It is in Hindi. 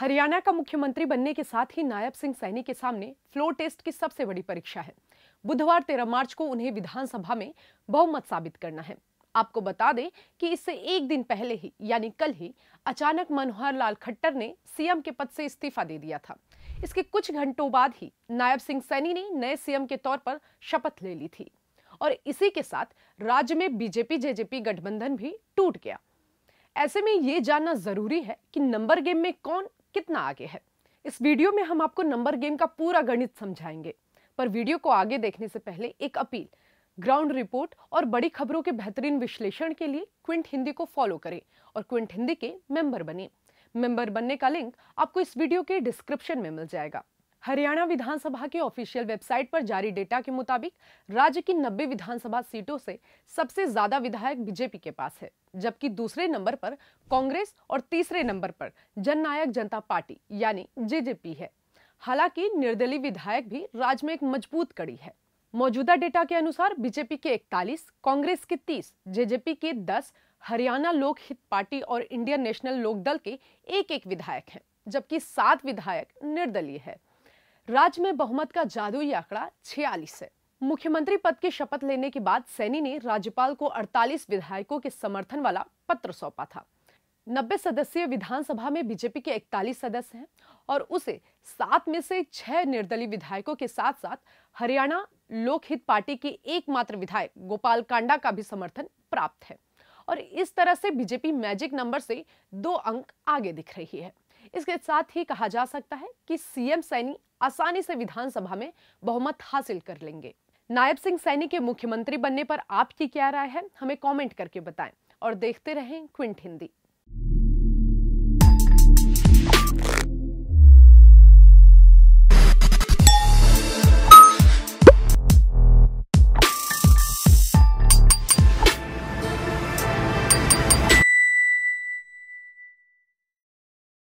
हरियाणा का मुख्यमंत्री बनने के साथ ही नायब सिंह सैनी के सामने फ्लोर टेस्ट की सबसे बड़ी परीक्षा है बुधवार तेरह मार्च को उन्हें विधानसभा में बहुमत साबित करना है आपको बता दें कि इससे एक दिन पहले ही यानी कल ही अचानक मनोहर लाल खट्टर ने सीएम के पद से इस्तीफा दे दिया था इसके कुछ घंटों बाद ही नायब सिंह सैनी ने नए सीएम के तौर पर शपथ ले ली थी और इसी के साथ राज्य में बीजेपी जेजेपी गठबंधन भी टूट गया ऐसे में ये जानना जरूरी है कि नंबर गेम में कौन कितना आगे है इस वीडियो में हम आपको नंबर गेम का पूरा गणित समझाएंगे पर वीडियो को आगे देखने से पहले एक अपील ग्राउंड रिपोर्ट और बड़ी खबरों के बेहतरीन विश्लेषण के लिए क्विंट हिंदी को फॉलो करें और क्विंट हिंदी के मेंबर बने मेंबर बनने का लिंक आपको इस वीडियो के डिस्क्रिप्शन में मिल जाएगा हरियाणा विधानसभा की ऑफिशियल वेबसाइट पर जारी डेटा के मुताबिक राज्य की 90 विधानसभा सीटों से सबसे ज्यादा विधायक बीजेपी के पास है जबकि दूसरे नंबर पर कांग्रेस और तीसरे नंबर पर जननायक जनता पार्टी यानी जेजेपी है हालांकि निर्दलीय विधायक भी राज्य में एक मजबूत कड़ी है मौजूदा डेटा के अनुसार बीजेपी के 41, कांग्रेस के 30, जेजेपी के 10, हरियाणा लोक हित पार्टी और इंडियन नेशनल लोकदल के एक एक विधायक हैं जबकि सात विधायक निर्दलीय है राज्य में बहुमत का जादुई आंकड़ा छियालीस है मुख्यमंत्री पद की शपथ लेने के बाद सैनी ने राज्यपाल को 48 विधायकों के समर्थन वाला पत्र सौंपा था नब्बे सदस्यीय विधानसभा में बीजेपी के 41 सदस्य हैं और उसे सात में से छह निर्दलीय विधायकों के साथ साथ हरियाणा लोकहित पार्टी के एकमात्र विधायक गोपाल कांडा का भी समर्थन प्राप्त है और इस तरह से बीजेपी मैजिक नंबर से दो अंक आगे दिख रही है इसके साथ ही कहा जा सकता है कि सीएम सैनी आसानी से विधानसभा में बहुमत हासिल कर लेंगे नायब सिंह सैनी के मुख्यमंत्री बनने पर आपकी क्या राय है हमें कमेंट करके बताएं और देखते रहें क्विंट हिंदी